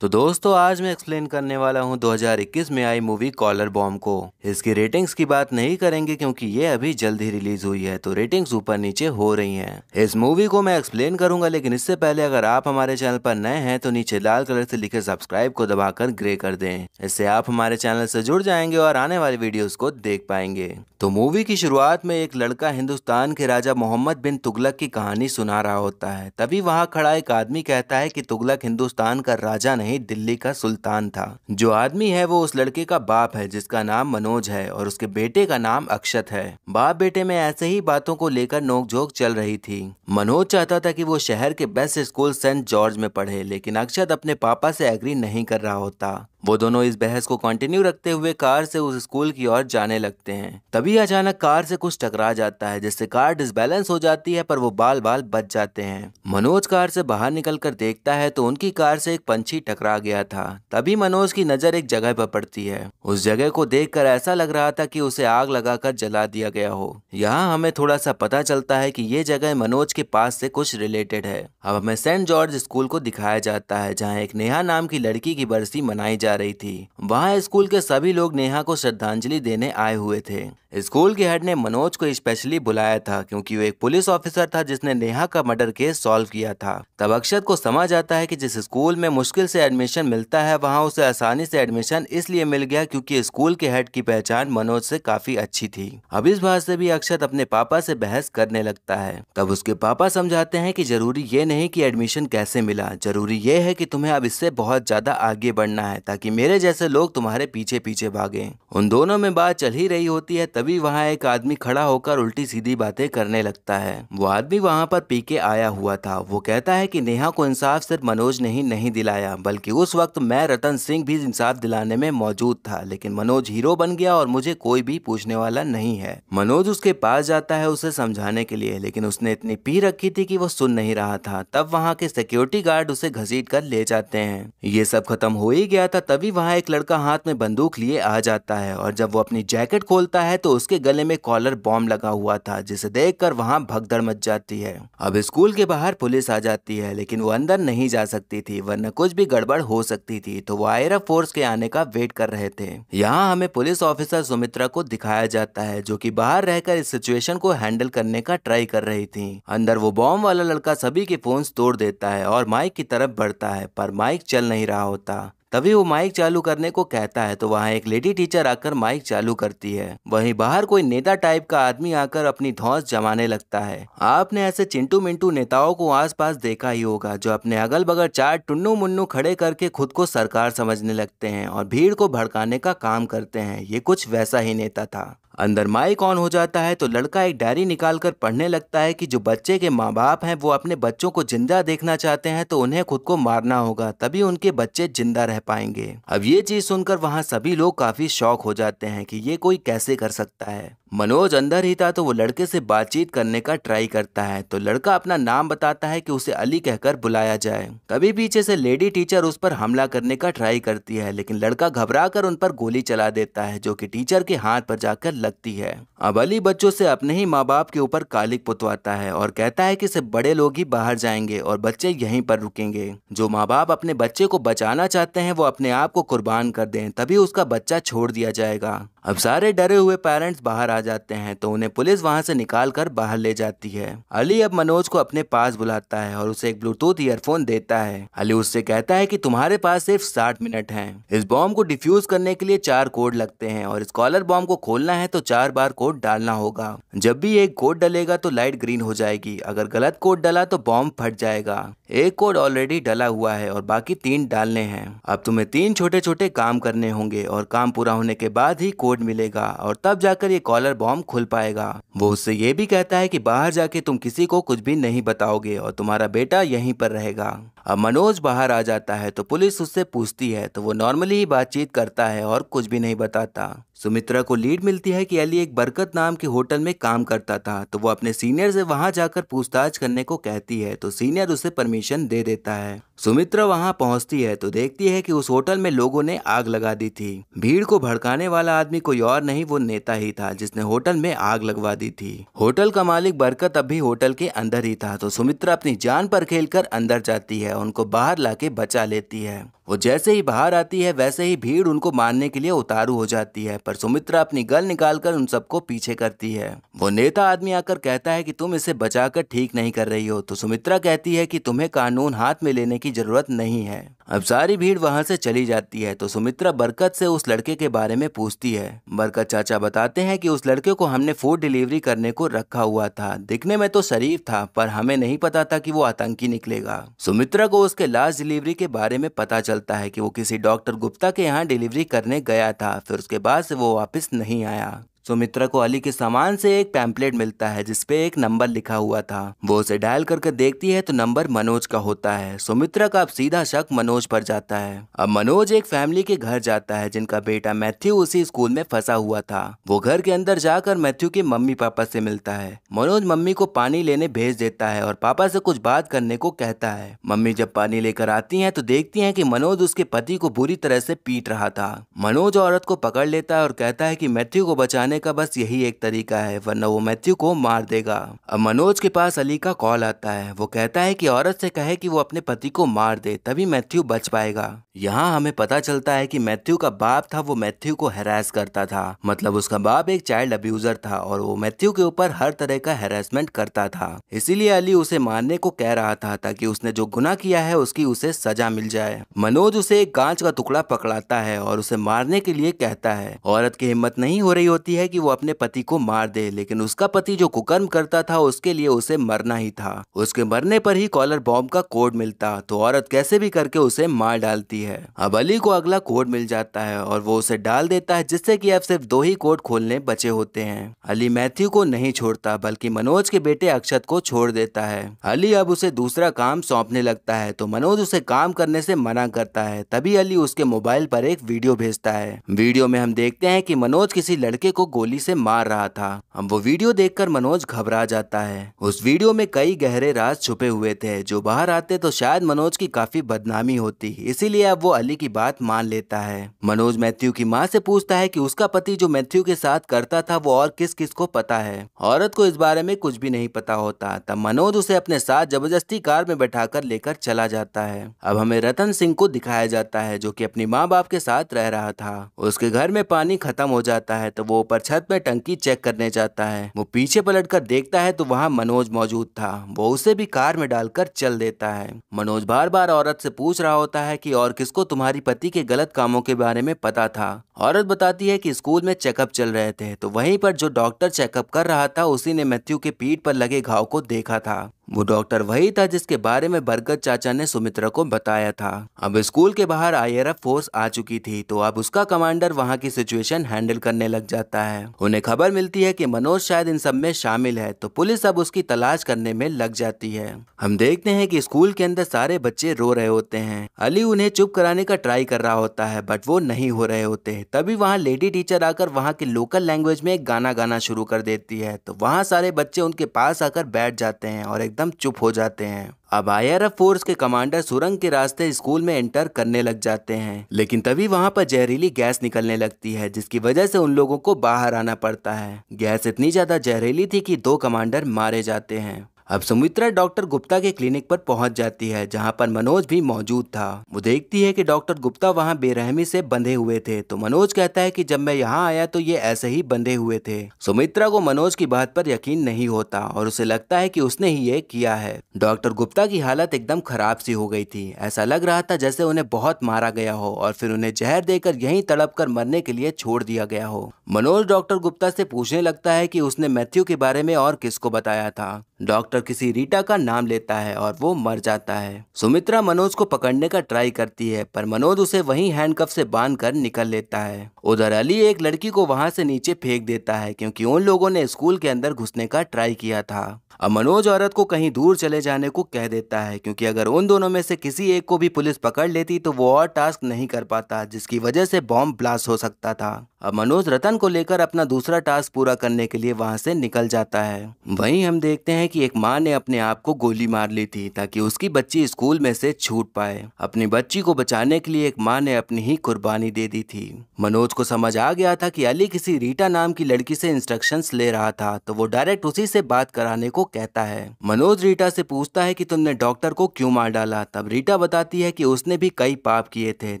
तो दोस्तों आज मैं एक्सप्लेन करने वाला हूं 2021 में आई मूवी कॉलर बॉम को इसकी रेटिंग्स की बात नहीं करेंगे क्योंकि ये अभी जल्द ही रिलीज हुई है तो रेटिंग्स ऊपर नीचे हो रही हैं इस मूवी को मैं एक्सप्लेन करूंगा लेकिन इससे पहले अगर आप हमारे चैनल पर नए हैं तो नीचे लाल कलर से लिखे सब्सक्राइब को दबाकर ग्रे कर दे इससे आप हमारे चैनल से जुड़ जाएंगे और आने वाले वीडियो को देख पाएंगे तो मूवी की शुरुआत में एक लड़का हिंदुस्तान के राजा मोहम्मद बिन तुगलक की कहानी सुना रहा होता है तभी वहाँ खड़ा एक आदमी कहता है की तुगलक हिंदुस्तान का राजा नहीं दिल्ली का सुल्तान था जो आदमी है वो उस लड़के का बाप है जिसका नाम मनोज है और उसके बेटे का नाम अक्षत है बाप बेटे में ऐसे ही बातों को लेकर नोकझोंक चल रही थी मनोज चाहता था कि वो शहर के बेस्ट स्कूल सेंट जॉर्ज में पढ़े लेकिन अक्षत अपने पापा से एग्री नहीं कर रहा होता वो दोनों इस बहस को कंटिन्यू रखते हुए कार से उस स्कूल की ओर जाने लगते हैं तभी अचानक कार से कुछ टकरा जाता है जिससे कार डिसबैलेंस हो जाती है पर वो बाल बाल बच जाते हैं मनोज कार से बाहर निकलकर देखता है तो उनकी कार से एक पंछी टकरा गया था तभी मनोज की नजर एक जगह पर पड़ती है उस जगह को देख ऐसा लग रहा था की उसे आग लगाकर जला दिया गया हो यहाँ हमें थोड़ा सा पता चलता है की ये जगह मनोज के पास से कुछ रिलेटेड है अब हमें सेंट जॉर्ज स्कूल को दिखाया जाता है जहाँ एक नेहा नाम की लड़की की बरसी मनाई जा जा रही थी वहाँ स्कूल के सभी लोग नेहा को श्रद्धांजलि देने आए हुए थे स्कूल के हेड ने मनोज को स्पेशली बुलाया था क्योंकि वो एक पुलिस ऑफिसर था जिसने नेहा का मर्डर केस सॉल्व किया था तब अक्षत को समझ आता है कि जिस स्कूल में मुश्किल से एडमिशन मिलता है वहां उसे आसानी से एडमिशन इसलिए मिल गया क्योंकि स्कूल के हेड की पहचान मनोज से काफी अच्छी थी अब इस बात से भी अक्षत अपने पापा से बहस करने लगता है तब उसके पापा समझाते हैं की जरूरी ये नहीं की एडमिशन कैसे मिला जरूरी ये है की तुम्हें अब इससे बहुत ज्यादा आगे बढ़ना है ताकि मेरे जैसे लोग तुम्हारे पीछे पीछे भागे उन दोनों में बात चल ही रही होती है तभी वहाँ एक आदमी खड़ा होकर उल्टी सीधी बातें करने लगता है वो आदमी वहाँ पर पी के आया हुआ था वो कहता है कि नेहा को इंसाफ सिर्फ मनोज ने ही नहीं दिलाया बल्कि उस वक्त मैं रतन सिंह भी इंसाफ दिलाने में मौजूद था लेकिन मनोज हीरो बन गया और मुझे कोई भी पूछने वाला नहीं है मनोज उसके पास जाता है उसे समझाने के लिए लेकिन उसने इतनी पी रखी थी की वो सुन नहीं रहा था तब वहाँ के सिक्योरिटी गार्ड उसे घसीट कर ले जाते हैं ये सब खत्म हो ही गया था तभी वहाँ एक लड़का हाथ में बंदूक लिए आ जाता है और जब वो अपनी जैकेट खोलता है तो उसके गले में कॉलर बॉम्ब लगा हुआ था जिसे देख कर वहाँ भगदड़ मच जाती है अब स्कूल के बाहर पुलिस आ जाती है लेकिन वो अंदर नहीं जा सकती थी वरना कुछ भी गड़बड़ हो सकती थी तो वो आयरा फोर्स के आने का वेट कर रहे थे यहाँ हमें पुलिस ऑफिसर सुमित्रा को दिखाया जाता है जो की बाहर रहकर इस सिचुएशन को हैंडल करने का ट्राई कर रही थी अंदर वो बॉम्ब वाला लड़का सभी के फोन तोड़ देता है और माइक की तरफ बढ़ता है पर माइक चल नहीं रहा होता तभी वो माइक चालू करने को कहता है तो वहाँ एक लेडी टीचर आकर माइक चालू करती है वहीं बाहर कोई नेता टाइप का आदमी आकर अपनी धौस जमाने लगता है आपने ऐसे चिंटू मिंटू नेताओं को आसपास देखा ही होगा जो अपने अगल बगल चार टुन्नू मुन्नू खड़े करके खुद को सरकार समझने लगते हैं और भीड़ को भड़काने का काम करते हैं ये कुछ वैसा ही नेता था अंदर माई कौन हो जाता है तो लड़का एक डायरी निकालकर पढ़ने लगता है कि जो बच्चे के माँ बाप हैं वो अपने बच्चों को जिंदा देखना चाहते हैं तो उन्हें खुद को मारना होगा तभी उनके बच्चे जिंदा रह पाएंगे अब ये चीज सुनकर वहाँ सभी लोग काफी शौक हो जाते हैं कि ये कोई कैसे कर सकता है मनोज अंदर ही था तो वो लड़के से बातचीत करने का ट्राई करता है तो लड़का अपना नाम बताता है कि उसे अली कहकर बुलाया जाए तभी पीछे से लेडी टीचर उस पर हमला करने का ट्राई करती है लेकिन लड़का घबरा कर उन पर गोली चला देता है जो कि टीचर के हाथ पर जाकर लगती है अब अली बच्चों से अपने ही माँ बाप के ऊपर कालिक पुतवाता है और कहता है की सिर्फ बड़े लोग ही बाहर जाएंगे और बच्चे यही पर रुकेंगे जो माँ बाप अपने बच्चे को बचाना चाहते है वो अपने आप को कुर्बान कर दे तभी उसका बच्चा छोड़ दिया जाएगा अब सारे डरे हुए पेरेंट्स बाहर आ जाते हैं तो उन्हें पुलिस वहां से निकाल कर बाहर ले जाती है अली अब मनोज को अपने पास बुलाता है और उसे एक ब्लूटूथ ईयरफोन देता है अली उससे कहता है कि तुम्हारे पास सिर्फ साठ मिनट है इस बॉम्ब को डिफ्यूज करने के लिए चार कोड लगते हैं और इस कॉलर बॉम्ब को खोलना है तो चार बार कोड डालना होगा जब भी एक कोड डलेगा तो लाइट ग्रीन हो जाएगी अगर गलत कोड डला तो बॉम्ब फट जाएगा एक कोड ऑलरेडी डला हुआ है और बाकी तीन डालने हैं अब तुम्हें तीन छोटे छोटे काम करने होंगे और काम पूरा होने के बाद ही कोड मिलेगा और तब जाकर ये कॉलर बॉम्ब खुल पाएगा वो उससे ये भी कहता है कि बाहर जाके तुम किसी को कुछ भी नहीं बताओगे और तुम्हारा बेटा यहीं पर रहेगा अब मनोज बाहर आ जाता है तो पुलिस उससे पूछती है तो वो नॉर्मली ही बातचीत करता है और कुछ भी नहीं बताता सुमित्रा को लीड मिलती है कि अली एक बरकत नाम के होटल में काम करता था तो वो अपने सीनियर से वहां जाकर पूछताछ करने को कहती है तो सीनियर उसे परमिशन दे देता है सुमित्रा वहां पहुंचती है तो देखती है कि उस होटल में लोगों ने आग लगा दी थी भीड़ को भड़काने वाला आदमी कोई और नहीं वो नेता ही था जिसने होटल में आग लगवा दी थी होटल का मालिक बरकत अब भी होटल के अंदर ही था तो सुमित्रा अपनी जान पर खेल अंदर जाती है उनको बाहर लाके बचा लेती है वो जैसे ही बाहर आती है वैसे ही भीड़ उनको मारने के लिए उतारू हो जाती है पर सुमित्रा अपनी गल निकालकर उन सबको पीछे करती है वो नेता आदमी आकर कहता है कि तुम इसे बचाकर ठीक नहीं कर रही हो तो सुमित्रा कहती है कि तुम्हें कानून हाथ में लेने की जरूरत नहीं है अब सारी भीड़ वहाँ से चली जाती है तो सुमित्रा बरकत से उस लड़के के बारे में पूछती है बरकत चाचा बताते हैं कि उस लड़के को हमने फूड डिलीवरी करने को रखा हुआ था दिखने में तो शरीफ था पर हमें नहीं पता था कि वो आतंकी निकलेगा सुमित्रा को उसके लास्ट डिलीवरी के बारे में पता चलता है कि वो किसी डॉक्टर गुप्ता के यहाँ डिलीवरी करने गया था फिर उसके बाद से वो वापिस नहीं आया सुमित्रा को अली के सामान से एक पैम्पलेट मिलता है जिसपे एक नंबर लिखा हुआ था वो उसे डायल करके देखती है तो नंबर मनोज का होता है सुमित्रा का अब सीधा शक मनोज पर जाता है अब मनोज एक फैमिली के घर जाता है जिनका बेटा मैथ्यू उसी स्कूल में फंसा हुआ था वो घर के अंदर जाकर मैथ्यू के मम्मी पापा से मिलता है मनोज मम्मी को पानी लेने भेज देता है और पापा से कुछ बात करने को कहता है मम्मी जब पानी लेकर आती है तो देखती है की मनोज उसके पति को बुरी तरह से पीट रहा था मनोज औरत को पकड़ लेता है और कहता है की मैथ्यू को बचाने करने का बस यही एक तरीका है वरना वो मैथ्यू को मार देगा अब मनोज के पास अली का कॉल आता है वो कहता है कि औरत से कहे कि वो अपने पति को मार दे तभी मैथ्यू बच पाएगा यहाँ हमें पता चलता है कि मैथ्यू का बाप था वो मैथ्यू को हेरास करता था मतलब उसका बाप एक चाइल्ड अब्यूजर था और वो मैथ्यू के ऊपर हर तरह का हेरासमेंट करता था इसीलिए अली उसे मारने को कह रहा था ताकि उसने जो गुना किया है उसकी उसे सजा मिल जाए मनोज उसे एक कांच का टुकड़ा पकड़ाता है और उसे मारने के लिए कहता है औरत की हिम्मत नहीं हो रही होती है है कि वो अपने पति को मार दे लेकिन उसका पति जो कुकर्म करता था उसके लिए उसे मरना ही था उसके मरने पर ही कॉलर बॉम्ब का कोड मिलता तो औरत कैसे भी करके उसे मार डालती है अब अली को अगला कोड मिल जाता है और वो उसे डाल देता है जिससे की अब सिर्फ दो ही कोड खोलने बचे होते हैं अली मैथ्यू को नहीं छोड़ता बल्कि मनोज के बेटे अक्षत को छोड़ देता है अली अब उसे दूसरा काम सौंपने लगता है तो मनोज उसे काम करने से मना करता है तभी अली उसके मोबाइल पर एक वीडियो भेजता है वीडियो में हम देखते हैं कि मनोज किसी लड़के को गोली से मार रहा था हम वो वीडियो देखकर मनोज घबरा जाता है उस वीडियो में कई गहरे राज छुपे हुए थे जो बाहर आते तो शायद मनोज की काफी बदनामी होती इसीलिए अब वो अली की बात मान लेता है मनोज मैथ्यू की माँ से पूछता है की उसका पति जो मैथ्यू के साथ करता था वो और किस किस को पता है औरत को इस बारे में कुछ भी नहीं पता होता तब मनोज उसे अपने साथ जबरदस्ती कार में बैठा लेकर चला जाता है अब हमें रतन सिंह को दिखाया जाता है जो कि अपनी माँ बाप के साथ रह रहा था उसके घर में पानी खत्म हो जाता है तो वो ऊपर छत में टंकी चेक करने जाता है वो पीछे पलट कर देखता है तो वहाँ मनोज मौजूद था वो उसे भी कार में डालकर चल देता है मनोज बार बार औरत से पूछ रहा होता है कि और किसको तुम्हारी पति के गलत कामों के बारे में पता था औरत बताती है कि स्कूल में चेकअप चल रहे थे तो वहीं पर जो डॉक्टर चेकअप कर रहा था उसी ने मैथ्यू के पीठ पर लगे घाव को देखा था वो डॉक्टर वही था जिसके बारे में बरगद चाचा ने सुमित्रा को बताया था अब स्कूल के बाहर आयरा फोर्स आ चुकी थी तो अब उसका कमांडर वहाँ की सिचुएशन हैंडल करने लग जाता है उन्हें खबर मिलती है कि मनोज शायद इन सब में शामिल है तो पुलिस अब उसकी तलाश करने में लग जाती है हम देखते हैं की स्कूल के अंदर सारे बच्चे रो रहे होते हैं अली उन्हें चुप कराने का ट्राई कर रहा होता है बट वो नहीं हो रहे होते तभी वहाँ लेडी टीचर आकर वहाँ के लोकल लैंग्वेज में एक गाना गाना शुरू कर देती है तो वहाँ सारे बच्चे उनके पास आकर बैठ जाते हैं और एक एकदम चुप हो जाते हैं अब आई फोर्स के कमांडर सुरंग के रास्ते स्कूल में एंटर करने लग जाते हैं लेकिन तभी वहाँ पर जहरीली गैस निकलने लगती है जिसकी वजह से उन लोगों को बाहर आना पड़ता है गैस इतनी ज्यादा जहरीली थी कि दो कमांडर मारे जाते हैं अब सुमित्रा डॉक्टर गुप्ता के क्लिनिक पर पहुंच जाती है जहां पर मनोज भी मौजूद था वो देखती है कि डॉक्टर गुप्ता वहां बेरहमी से बंधे हुए थे तो मनोज कहता है कि जब मैं यहां आया तो ये ऐसे ही बंधे हुए थे सुमित्रा को मनोज की बात पर यकीन नहीं होता और उसे लगता है कि उसने ही ये किया है डॉक्टर गुप्ता की हालत एकदम खराब सी हो गई थी ऐसा लग रहा था जैसे उन्हें बहुत मारा गया हो और फिर उन्हें जहर देकर यही तड़प कर मरने के लिए छोड़ दिया गया हो मनोज डॉक्टर गुप्ता से पूछने लगता है कि उसने मैथ्यू के बारे में और किसको बताया था डॉक्टर किसी रीटा का नाम लेता है और वो मर जाता है सुमित्रा मनोज को पकड़ने का ट्राई करती है पर मनोज उसे वहीं हैंडकफ से बांध कर निकल लेता है उधर अली एक लड़की को वहां से नीचे फेंक देता है क्योंकि उन लोगों ने स्कूल के अंदर घुसने का ट्राई किया था अब मनोज औरत को कहीं दूर चले जाने को कह देता है क्योंकि अगर उन दोनों में से किसी एक को भी पुलिस पकड़ लेती तो वो और टास्क नहीं कर पाता जिसकी वजह से बॉम्ब ब्लास्ट हो सकता था अब मनोज रतन को लेकर अपना दूसरा टास्क पूरा करने के लिए वहां से निकल जाता है वहीं हम देखते हैं कि एक मां ने अपने आप को गोली मार ली थी ताकि उसकी बच्ची स्कूल में से छूट पाए अपनी बच्ची को बचाने के लिए एक मां ने अपनी ही कुर्बानी दे दी थी मनोज को समझ आ गया था कि अली किसी रीटा नाम की लड़की से इंस्ट्रक्शन ले रहा था तो वो डायरेक्ट उसी से बात कराने को कहता है मनोज रीटा से पूछता है की तुमने डॉक्टर को क्यूँ मार डाला तब रीटा बताती है की उसने भी कई पाप किए थे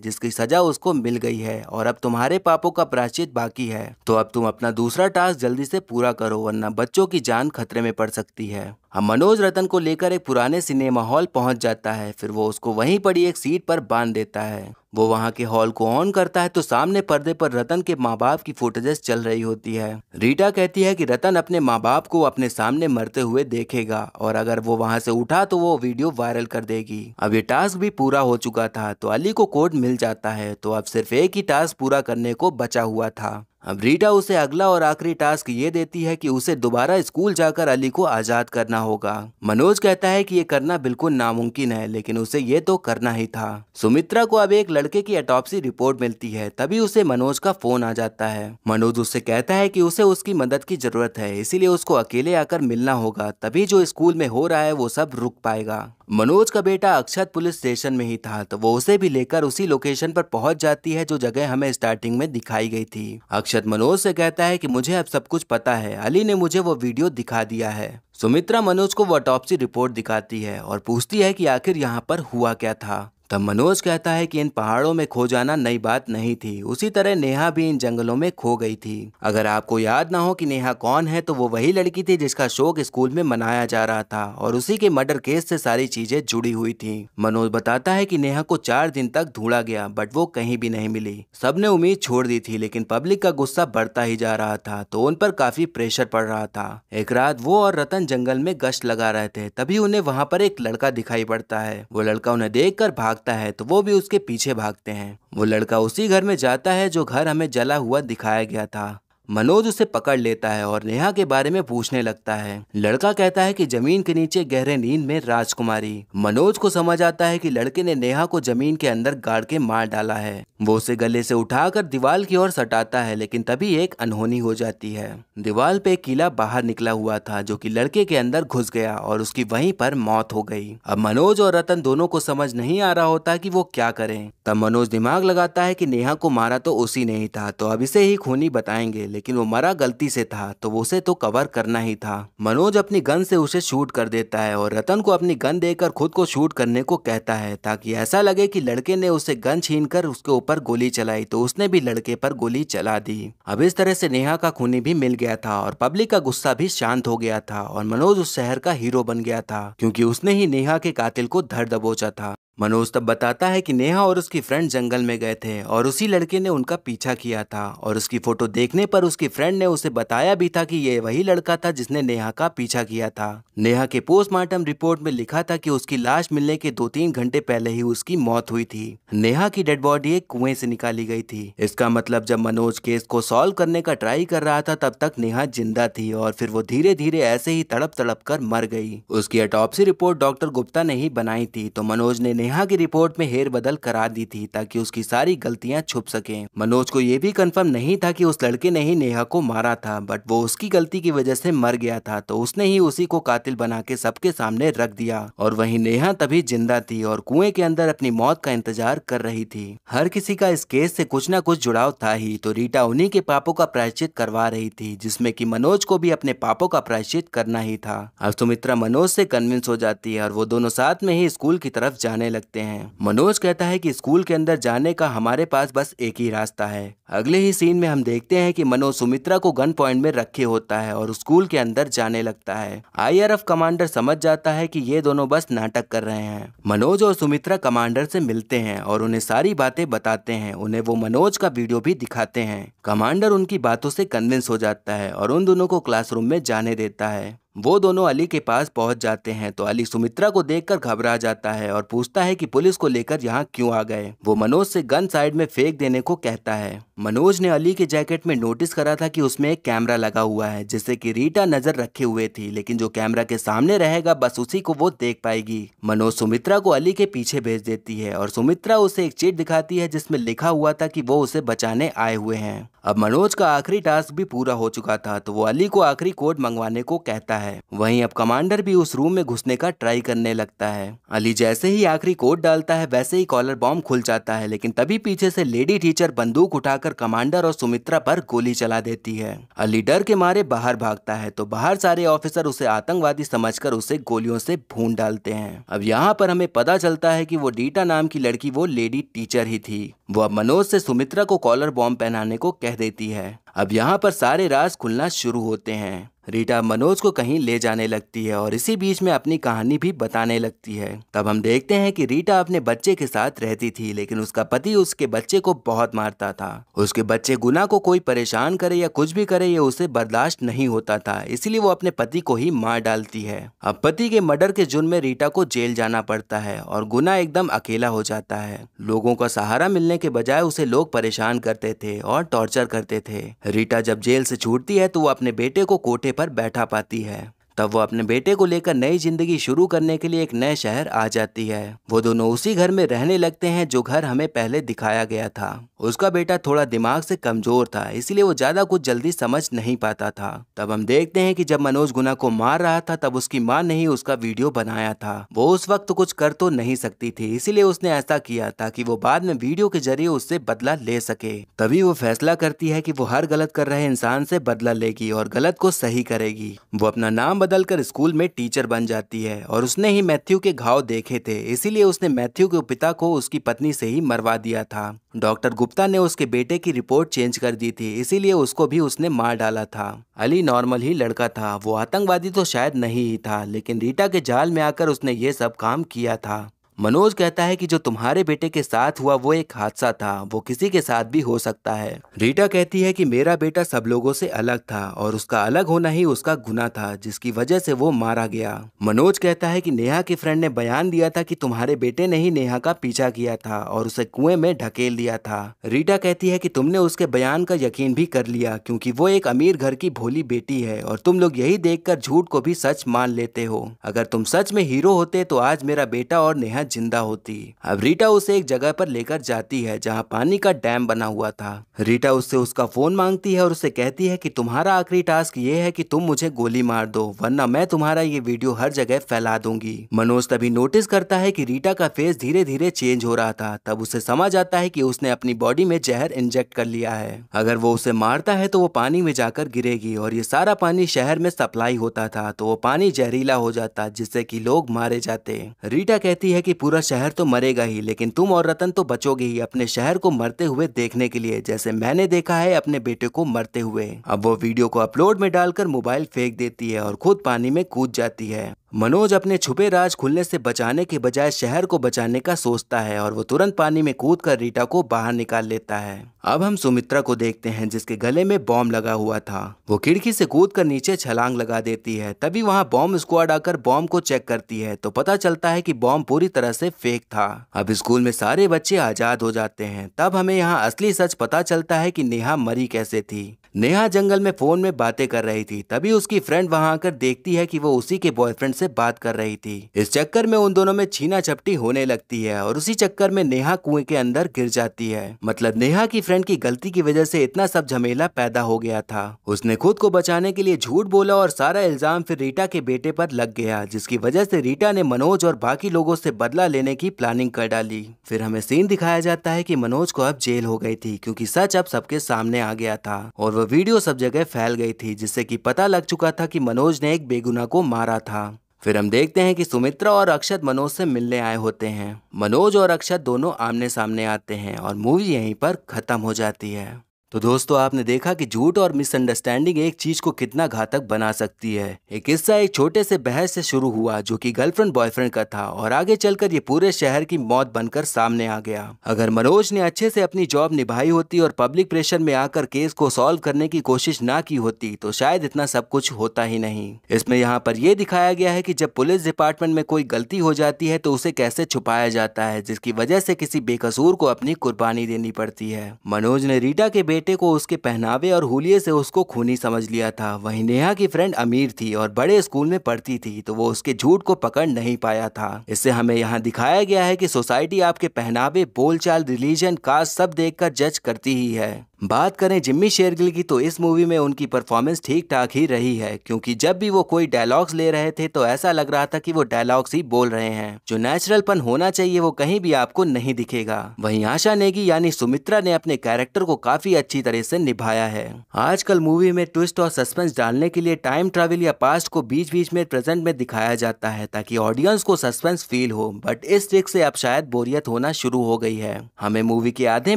जिसकी सजा उसको मिल गई है और अब तुम्हारे पापों का प्राचीन बातचीत बाकी है तो अब तुम अपना दूसरा टास्क जल्दी से पूरा करो वरना बच्चों की जान खतरे में पड़ सकती है अब मनोज रतन को लेकर एक पुराने सिनेमा हॉल पहुंच जाता है फिर वो उसको वहीं पड़ी एक सीट पर बांध देता है वो वहाँ के हॉल को ऑन करता है तो सामने पर्दे पर रतन के माँ बाप की फोटोजेस चल रही होती है रीटा कहती है कि रतन अपने माँ बाप को अपने सामने मरते हुए देखेगा और अगर वो वहाँ से उठा तो वो वीडियो वायरल कर देगी अब ये टास्क भी पूरा हो चुका था तो अली को कोड मिल जाता है तो अब सिर्फ एक ही टास्क पूरा करने को बचा हुआ था अब रीटा उसे अगला और आखिरी टास्क ये देती है कि उसे दोबारा स्कूल जाकर अली को आज़ाद करना होगा मनोज कहता है कि ये करना बिल्कुल नामुमकिन है लेकिन उसे ये तो करना ही था सुमित्रा को अब एक लड़के की एटॉप्सी रिपोर्ट मिलती है तभी उसे मनोज का फोन आ जाता है मनोज उससे कहता है की उसे उसकी मदद की जरूरत है इसीलिए उसको अकेले आकर मिलना होगा तभी जो स्कूल में हो रहा है वो सब रुक पाएगा मनोज का बेटा अक्षत पुलिस स्टेशन में ही था तो वो उसे भी लेकर उसी लोकेशन पर पहुंच जाती है जो जगह हमें स्टार्टिंग में दिखाई गई थी अक्षत अक्षत मनोज से कहता है कि मुझे अब सब कुछ पता है अली ने मुझे वो वीडियो दिखा दिया है सुमित्रा मनोज को वो टॉपसी रिपोर्ट दिखाती है और पूछती है कि आखिर यहाँ पर हुआ क्या था तब मनोज कहता है कि इन पहाड़ों में खो जाना नई बात नहीं थी उसी तरह नेहा भी इन जंगलों में खो गई थी अगर आपको याद ना हो कि नेहा कौन है तो वो वही लड़की थी जिसका शोक स्कूल में मनाया जा रहा था और उसी के मर्डर केस से सारी चीजें जुड़ी हुई थी मनोज बताता है कि नेहा को चार दिन तक ढूंढा गया बट वो कहीं भी नहीं मिली सबने उम्मीद छोड़ दी थी लेकिन पब्लिक का गुस्सा बढ़ता ही जा रहा था तो उन पर काफी प्रेशर पड़ रहा था एक रात वो और रतन जंगल में गश्त लगा रहे थे तभी उन्हें वहाँ पर एक लड़का दिखाई पड़ता है वो लड़का उन्हें देख भाग भागता है तो वो भी उसके पीछे भागते हैं वो लड़का उसी घर में जाता है जो घर हमें जला हुआ दिखाया गया था मनोज उसे पकड़ लेता है और नेहा के बारे में पूछने लगता है लड़का कहता है कि जमीन के नीचे गहरे नींद में राजकुमारी मनोज को समझ आता है कि लड़के ने नेहा को जमीन के अंदर गाड़ के मार डाला है वो उसे गले से उठाकर दीवार की ओर सटाता है लेकिन तभी एक अनहोनी हो जाती है दीवार पे कीला बाहर निकला हुआ था जो की लड़के के अंदर घुस गया और उसकी वही पर मौत हो गई अब मनोज और रतन दोनों को समझ नहीं आ रहा होता की वो क्या करे तब मनोज दिमाग लगाता है की नेहा को मारा तो उसी नहीं था तो अब इसे ही खूनी बताएंगे लेकिन वो मरा गलती से था तो उसे तो कवर करना ही था मनोज अपनी गन से उसे शूट कर देता है और रतन को अपनी गन देकर खुद को शूट करने को कहता है ताकि ऐसा लगे कि लड़के ने उसे गन छीन कर उसके ऊपर गोली चलाई तो उसने भी लड़के पर गोली चला दी अब इस तरह से नेहा का खूनी भी मिल गया था और पब्लिक का गुस्सा भी शांत हो गया था और मनोज उस शहर का हीरो बन गया था क्यूँकी उसने ही नेहा के कातिल को धर दबोचा था मनोज तब बताता है कि नेहा और उसकी फ्रेंड जंगल में गए थे और उसी लड़के ने उनका पीछा किया था और उसकी फोटो देखने पर उसकी फ्रेंड ने उसे बताया भी था कि ये वही लड़का था जिसने नेहा का पीछा किया था नेहा के पोस्टमार्टम रिपोर्ट में लिखा था कि उसकी लाश मिलने के दो तीन घंटे पहले ही उसकी मौत हुई थी नेहा की डेड बॉडी एक कुएं से निकाली गई थी इसका मतलब जब मनोज केस को सॉल्व करने का ट्राई कर रहा था तब तक नेहा जिंदा थी और फिर वो धीरे धीरे ऐसे ही तड़प तड़प कर मर गई उसकी अटोपसी रिपोर्ट डॉक्टर गुप्ता ने ही बनाई थी तो मनोज ने नेहा की रिपोर्ट में हेयर बदल करा दी थी ताकि उसकी सारी गलतियां छुप सके मनोज को यह भी कंफर्म नहीं था कि उस लड़के ने ही नेहा को मारा था बट वो उसकी गलती की वजह से मर गया था तो उसने ही उसी को कातिल बना के सबके सामने रख दिया और वही नेहा तभी जिंदा थी और कुएं के अंदर अपनी मौत का इंतजार कर रही थी हर किसी का इस केस से कुछ न कुछ जुड़ाव था ही तो रीटा उन्हीं के पापों का प्रायश्चित करवा रही थी जिसमे की मनोज को भी अपने पापों का प्रायश्चित करना ही था अब सुमित्रा मनोज से कन्विंस हो जाती है और वो दोनों साथ में ही स्कूल की तरफ जाने लगते हैं मनोज कहता है कि स्कूल के अंदर जाने का हमारे पास बस एक ही रास्ता है अगले ही सीन में हम देखते हैं कि मनोज सुमित्रा को गन पॉइंट में रखे होता है और स्कूल के अंदर जाने लगता है आई कमांडर समझ जाता है की ये दोनों बस नाटक कर रहे हैं मनोज और सुमित्रा कमांडर से मिलते हैं और उन्हें सारी बातें बताते हैं उन्हें वो मनोज का वीडियो भी दिखाते हैं कमांडर उनकी बातों से कन्विंस हो जाता है और उन दोनों को क्लासरूम में जाने देता है वो दोनों अली के पास पहुंच जाते हैं तो अली सुमित्रा को देखकर घबरा जाता है और पूछता है कि पुलिस को लेकर यहाँ क्यों आ गए वो मनोज से गन साइड में फेंक देने को कहता है मनोज ने अली के जैकेट में नोटिस करा था कि उसमें एक कैमरा लगा हुआ है जिससे कि रीटा नजर रखे हुए थी लेकिन जो कैमरा के सामने रहेगा बस उसी को वो देख पाएगी मनोज सुमित्रा को अली के पीछे भेज देती है और सुमित्रा उसे एक चीट दिखाती है जिसमे लिखा हुआ था की वो उसे बचाने आए हुए है अब मनोज का आखिरी टास्क भी पूरा हो चुका था तो वो अली को आखिरी कोड मंगवाने को कहता है है वहीं अब कमांडर भी उस रूम में घुसने का ट्राई करने लगता है अली जैसे ही आखिरी कोड डालता है वैसे ही कॉलर बॉम्ब खुल जाता है लेकिन तभी पीछे से लेडी टीचर बंदूक उठाकर कमांडर और सुमित्रा पर गोली चला देती है अली डर के मारे बाहर भागता है तो बाहर सारे ऑफिसर उसे आतंकवादी समझ उसे गोलियों से भून डालते हैं अब यहाँ पर हमें पता चलता है की वो डीटा नाम की लड़की वो लेडी टीचर ही थी वो अब मनोज से सुमित्रा को कॉलर बॉम्ब पहनाने को कह देती है अब यहाँ पर सारे राज खुलना शुरू होते हैं रीटा मनोज को कहीं ले जाने लगती है और इसी बीच में अपनी कहानी भी बताने लगती है तब हम देखते हैं कि रीटा अपने बच्चे के साथ रहती थी लेकिन उसका पति उसके बच्चे को बहुत मारता था उसके बच्चे गुना को कोई परेशान करे या कुछ भी करे ये उसे बर्दाश्त नहीं होता था इसीलिए वो अपने पति को ही मार डालती है अब पति के मर्डर के जुर्म में रीटा को जेल जाना पड़ता है और गुना एकदम अकेला हो जाता है लोगों का सहारा मिलने के बजाय उसे लोग परेशान करते थे और टॉर्चर करते थे रीटा जब जेल से छूटती है तो वो अपने बेटे को कोठे पर बैठा पाती है तब वो अपने बेटे को लेकर नई जिंदगी शुरू करने के लिए एक नए शहर आ जाती है वो दोनों उसी घर में रहने लगते हैं जो घर हमें पहले दिखाया गया था उसका बेटा थोड़ा दिमाग से कमजोर था इसलिए वो ज्यादा कुछ जल्दी समझ नहीं पाता था तब हम देखते हैं कि जब मनोज गुना को मार रहा था तब उसकी माँ ने ही उसका वीडियो बनाया था वो उस वक्त कुछ कर तो नहीं सकती थी इसीलिए उसने ऐसा किया ताकि वो बाद में वीडियो के जरिए उससे बदला ले सके तभी वो फैसला करती है की वो हर गलत कर रहे इंसान से बदला लेगी और गलत को सही करेगी वो अपना नाम बदलकर स्कूल में टीचर बन जाती है और उसने ही मैथ्यू के घाव देखे थे इसीलिए उसने मैथ्यू के पिता को उसकी पत्नी से ही मरवा दिया था डॉक्टर गुप्ता ने उसके बेटे की रिपोर्ट चेंज कर दी थी इसीलिए उसको भी उसने मार डाला था अली नॉर्मल ही लड़का था वो आतंकवादी तो शायद नहीं ही था लेकिन रीटा के जाल में आकर उसने ये सब काम किया था मनोज कहता है कि जो तुम्हारे बेटे के साथ हुआ वो एक हादसा था वो किसी के साथ भी हो सकता है रीटा कहती है कि मेरा बेटा सब लोगों से अलग था और उसका अलग होना ही उसका गुना था जिसकी वजह से वो मारा गया मनोज कहता है कि नेहा के फ्रेंड ने बयान दिया था कि तुम्हारे बेटे ने ही नेहा का पीछा किया था और उसे कुएं में ढकेल दिया था रीटा कहती है की तुमने उसके बयान का यकीन भी कर लिया क्यूँकी वो एक अमीर घर की भोली बेटी है और तुम लोग यही देख झूठ को भी सच मान लेते हो अगर तुम सच में हीरो होते तो आज मेरा बेटा और नेहा जिंदा होती अब रीटा उसे एक जगह पर लेकर जाती है जहाँ पानी का डैम बना हुआ था रीटा उससे उसका फोन मांगती है और उसे कहती है कि तुम्हारा आखिरी टास्क ये है कि तुम मुझे गोली मार दो वरना मैं तुम्हारा ये वीडियो हर जगह फैला दूंगी मनोज तभी नोटिस करता है की रीटा का फेस धीरे धीरे चेंज हो रहा था तब उसे समझ आता है की उसने अपनी बॉडी में जहर इंजेक्ट कर लिया है अगर वो उसे मारता है तो वो पानी में जाकर गिरेगी और ये सारा पानी शहर में सप्लाई होता था तो वो पानी जहरीला हो जाता जिससे कि लोग मारे जाते रीटा कहती है कि पूरा शहर तो मरेगा ही लेकिन तुम और रतन तो बचोगे ही अपने शहर को मरते हुए देखने के लिए जैसे मैंने देखा है अपने बेटे को मरते हुए अब वो वीडियो को अपलोड में डालकर मोबाइल फेंक देती है और खुद पानी में कूद जाती है मनोज अपने छुपे राज खुलने से बचाने के बजाय शहर को बचाने का सोचता है और वो तुरंत पानी में कूद कर रीटा को बाहर निकाल लेता है अब हम सुमित्रा को देखते हैं जिसके गले में बॉम्ब लगा हुआ था वो खिड़की से कूद कर नीचे छलांग लगा देती है तभी वहाँ बॉम्ब स्क्वाड आकर बॉम्ब को चेक करती है तो पता चलता है की बॉम्ब पूरी तरह से फेक था अब स्कूल में सारे बच्चे आजाद हो जाते हैं तब हमें यहाँ असली सच पता चलता है की नेहा मरी कैसे थी नेहा जंगल में फोन में बातें कर रही थी तभी उसकी फ्रेंड वहां आकर देखती है कि वो उसी के बॉयफ्रेंड से से बात कर रही थी इस चक्कर में उन दोनों में छीना झपटी होने लगती है और उसी चक्कर में नेहा कुएं के अंदर गिर जाती है मतलब नेहा की फ्रेंड की गलती की वजह से इतना सब झमेला पैदा हो गया था उसने खुद को बचाने के लिए झूठ बोला और सारा इल्जाम फिर रीटा के बेटे पर लग गया जिसकी वजह से रीटा ने मनोज और बाकी लोगों से बदला लेने की प्लानिंग कर डाली फिर हमें सीन दिखाया जाता है की मनोज को अब जेल हो गई थी क्यूँकी सच अब सबके सामने आ गया था और वह वीडियो सब जगह फैल गई थी जिससे की पता लग चुका था की मनोज ने एक बेगुना को मारा था फिर हम देखते हैं कि सुमित्रा और अक्षत मनोज से मिलने आए होते हैं मनोज और अक्षत दोनों आमने सामने आते हैं और मूवी यहीं पर खत्म हो जाती है तो दोस्तों आपने देखा कि झूठ और मिसअंडरस्टैंडिंग एक चीज को कितना घातक बना सकती है एक किस्सा एक छोटे से बहस से शुरू हुआ जो कि गर्लफ्रेंड बॉयफ्रेंड का था और आगे चलकर ये पूरे शहर की मौत बनकर सामने आ गया अगर मनोज ने अच्छे से अपनी जॉब निभाई होती और पब्लिक प्रेशर में आकर केस को सोल्व करने की कोशिश ना की होती तो शायद इतना सब कुछ होता ही नहीं इसमें यहाँ पर यह दिखाया गया है की जब पुलिस डिपार्टमेंट में कोई गलती हो जाती है तो उसे कैसे छुपाया जाता है जिसकी वजह से किसी बेकसूर को अपनी कुर्बानी देनी पड़ती है मनोज ने रीटा के बेटे को उसके पहनावे और हुलिये से उसको खूनी समझ लिया था वहीं नेहा की फ्रेंड अमीर थी और बड़े स्कूल में पढ़ती थी तो वो उसके झूठ को पकड़ नहीं पाया था इससे हमें यहाँ दिखाया गया है कि सोसाइटी आपके पहनावे बोलचाल रिलीजन कास्ट सब देखकर जज करती ही है बात करें जिम्मी शेरगिल की तो इस मूवी में उनकी परफॉर्मेंस ठीक ठाक ही रही है क्योंकि जब भी वो कोई डायलॉग्स ले रहे थे तो ऐसा लग रहा था कि वो डायलॉग्स ही बोल रहे हैं जो नेचुरलपन होना चाहिए वो कहीं भी आपको नहीं दिखेगा वहीं आशा नेगी यानी सुमित्रा ने अपने कैरेक्टर को काफी अच्छी तरह से निभाया है आजकल मूवी में ट्विस्ट और सस्पेंस डालने के लिए टाइम ट्रेवल या पास्ट को बीच बीच में प्रेजेंट में दिखाया जाता है ताकि ऑडियंस को सस्पेंस फील हो बट इस ट्रिक से अब शायद बोरियत होना शुरू हो गई है हमें मूवी के आधे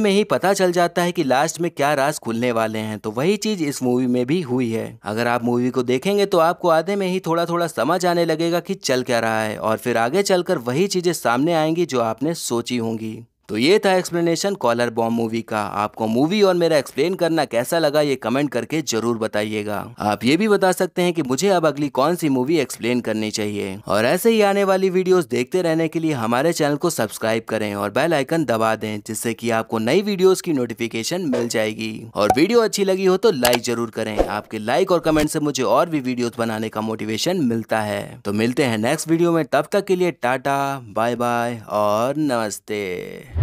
में ही पता चल जाता है की लास्ट में में क्या राज खुलने वाले हैं तो वही चीज इस मूवी में भी हुई है अगर आप मूवी को देखेंगे तो आपको आधे में ही थोड़ा थोड़ा समझ आने लगेगा कि चल क्या रहा है और फिर आगे चलकर वही चीजें सामने आएंगी जो आपने सोची होंगी तो ये था एक्सप्लेनेशन कॉलर बॉम्ब मूवी का आपको मूवी और मेरा एक्सप्लेन करना कैसा लगा ये कमेंट करके जरूर बताइएगा आप ये भी बता सकते हैं कि मुझे अब अगली कौन सी मूवी एक्सप्लेन करनी चाहिए और ऐसे ही आने वाली वीडियोस देखते रहने के लिए हमारे चैनल को सब्सक्राइब करें और बेल आइकन दबा दें जिससे की आपको नई वीडियो की नोटिफिकेशन मिल जाएगी और वीडियो अच्छी लगी हो तो लाइक जरूर करें आपके लाइक और कमेंट से मुझे और भी वीडियो बनाने का मोटिवेशन मिलता है तो मिलते हैं नेक्स्ट वीडियो में तब तक के लिए टाटा बाय बाय और नमस्ते